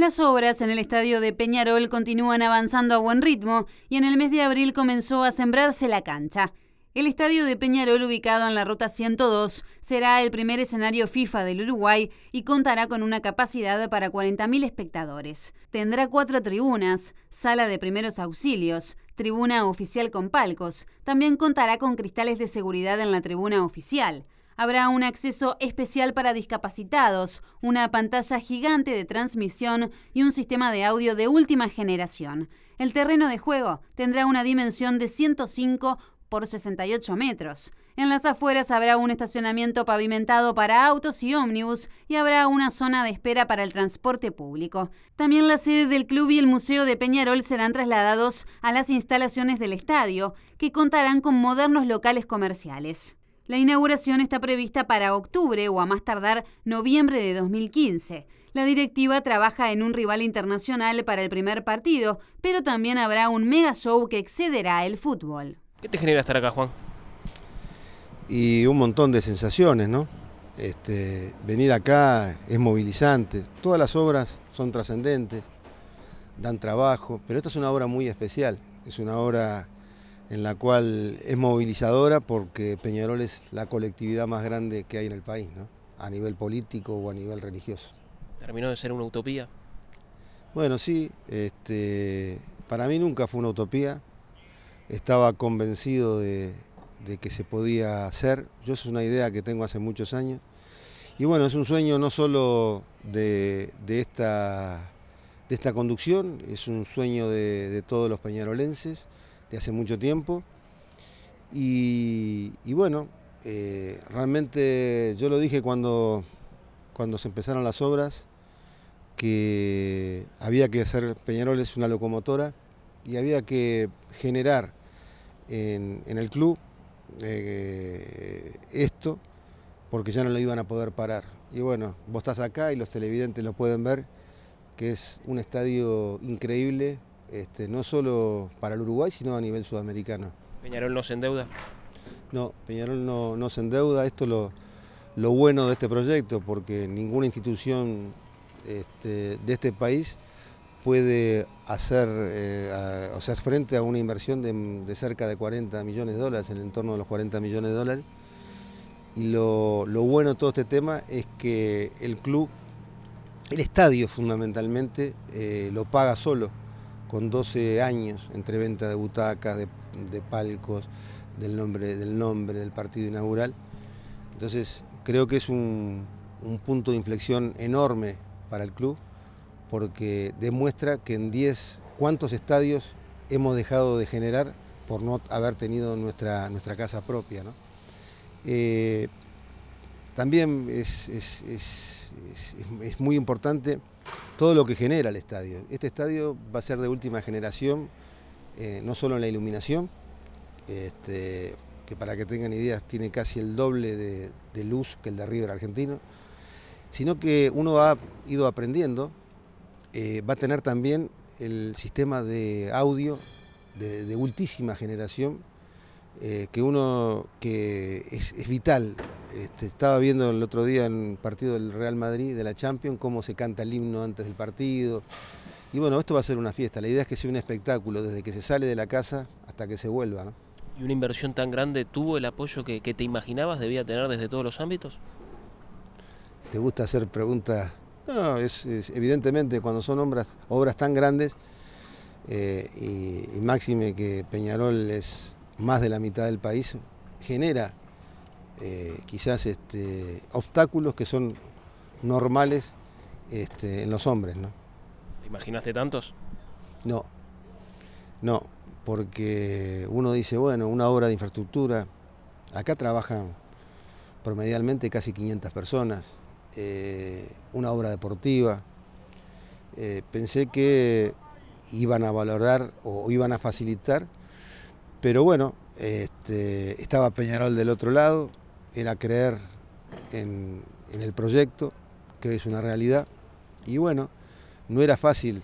Las obras en el estadio de Peñarol continúan avanzando a buen ritmo y en el mes de abril comenzó a sembrarse la cancha. El estadio de Peñarol, ubicado en la ruta 102, será el primer escenario FIFA del Uruguay y contará con una capacidad para 40.000 espectadores. Tendrá cuatro tribunas, sala de primeros auxilios, tribuna oficial con palcos. También contará con cristales de seguridad en la tribuna oficial. Habrá un acceso especial para discapacitados, una pantalla gigante de transmisión y un sistema de audio de última generación. El terreno de juego tendrá una dimensión de 105 por 68 metros. En las afueras habrá un estacionamiento pavimentado para autos y ómnibus y habrá una zona de espera para el transporte público. También la sede del club y el Museo de Peñarol serán trasladados a las instalaciones del estadio, que contarán con modernos locales comerciales. La inauguración está prevista para octubre o a más tardar noviembre de 2015. La directiva trabaja en un rival internacional para el primer partido, pero también habrá un mega show que excederá el fútbol. ¿Qué te genera estar acá, Juan? Y un montón de sensaciones, ¿no? Este, venir acá es movilizante, todas las obras son trascendentes, dan trabajo, pero esta es una obra muy especial, es una obra en la cual es movilizadora porque Peñarol es la colectividad más grande que hay en el país, a nivel político o a nivel religioso. ¿Terminó de ser una utopía? Bueno, sí, este, para mí nunca fue una utopía, estaba convencido de, que se podía hacer, yo es una idea que tengo hace muchos años, y bueno, es un sueño no solo de, esta, de esta conducción, es un sueño de todos los peñarolenses, de hace mucho tiempo. Y, bueno, eh, realmente yo lo dije cuando, cuando se empezaron las obras, que había que hacer Peñarol una locomotora y había que generar en, el club eh, esto porque ya no lo iban a poder parar. Y bueno, vos estás acá y los televidentes lo pueden ver, que es un estadio increíble, este, no solo para el Uruguay, sino a nivel sudamericano. ¿Peñarol no se endeuda? No, Peñarol no, se endeuda. Esto es lo, bueno de este proyecto, porque ninguna institución este, de este país puede eh, hacer, frente a una inversión de, cerca de 40 millones de dólares, en el entorno de los 40 millones de dólares. Y lo, bueno de todo este tema es que el club, el estadio fundamentalmente, eh, lo paga solo con 12 años entre venta de butacas, de, palcos, del nombre, del nombre del partido inaugural. Entonces creo que es un, punto de inflexión enorme para el club porque demuestra que en 10, cuántos estadios hemos dejado de generar por no haber tenido nuestra, nuestra casa propia. Eh, también es, muy importante todo lo que genera el estadio. Este estadio va a ser de última generación, eh, no solo en la iluminación, este, que para que tengan ideas tiene casi el doble de, luz que el de River argentino, sino que uno ha ido aprendiendo, eh, va a tener también el sistema de audio de, ultísima generación, eh, que uno que es vital este, estaba viendo el otro día en el partido del Real Madrid, de la Champions, cómo se canta el himno antes del partido. Y bueno, esto va a ser una fiesta. La idea es que sea un espectáculo desde que se sale de la casa hasta que se vuelva. ¿Y una inversión tan grande tuvo el apoyo que, te imaginabas debía tener desde todos los ámbitos? ¿Te gusta hacer preguntas? No, evidentemente cuando son obras, obras tan grandes eh, y máxime que Peñarol es más de la mitad del país, genera eh, quizás este, obstáculos que son normales este, en los hombres. ¿no? ¿Imaginaste tantos? No, no, porque uno dice, bueno, una obra de infraestructura, acá trabajan promedialmente casi 500 personas, eh, una obra deportiva, eh, pensé que iban a valorar o iban a facilitar, pero bueno, este, estaba Peñarol del otro lado, era creer en, el proyecto, que es una realidad. Y bueno, no era fácil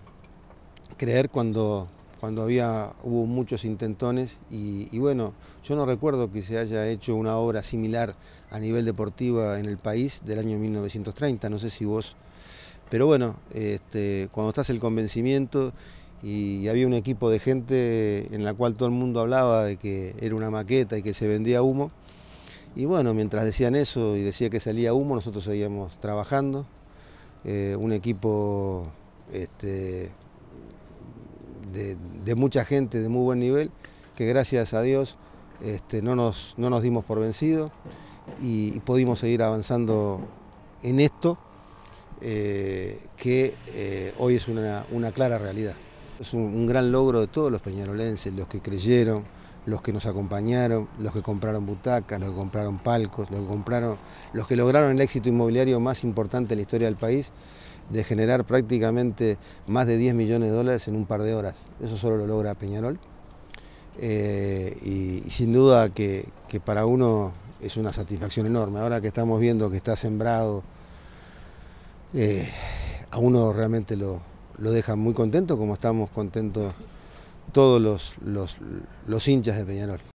creer cuando, cuando había, hubo muchos intentones y, bueno, yo no recuerdo que se haya hecho una obra similar a nivel deportiva en el país del año 1930, no sé si vos, pero bueno, este, cuando estás el convencimiento y había un equipo de gente en la cual todo el mundo hablaba de que era una maqueta y que se vendía humo, y bueno, mientras decían eso y decía que salía humo, nosotros seguíamos trabajando. Eh, un equipo este, de, mucha gente, de muy buen nivel, que gracias a Dios este, no, nos, no nos dimos por vencido y, pudimos seguir avanzando en esto, eh, que eh, hoy es una, clara realidad. Es un gran logro de todos los peñarolenses, los que creyeron, los que nos acompañaron, los que compraron butacas, los que compraron palcos, los que compraron, los que lograron el éxito inmobiliario más importante en la historia del país, de generar prácticamente más de 10 millones de dólares en un par de horas. Eso solo lo logra Peñarol. Eh, y, sin duda que, para uno es una satisfacción enorme. Ahora que estamos viendo que está sembrado, eh, a uno realmente lo, lo deja muy contento, como estamos contentos todos los, los, hinchas de Peñarol.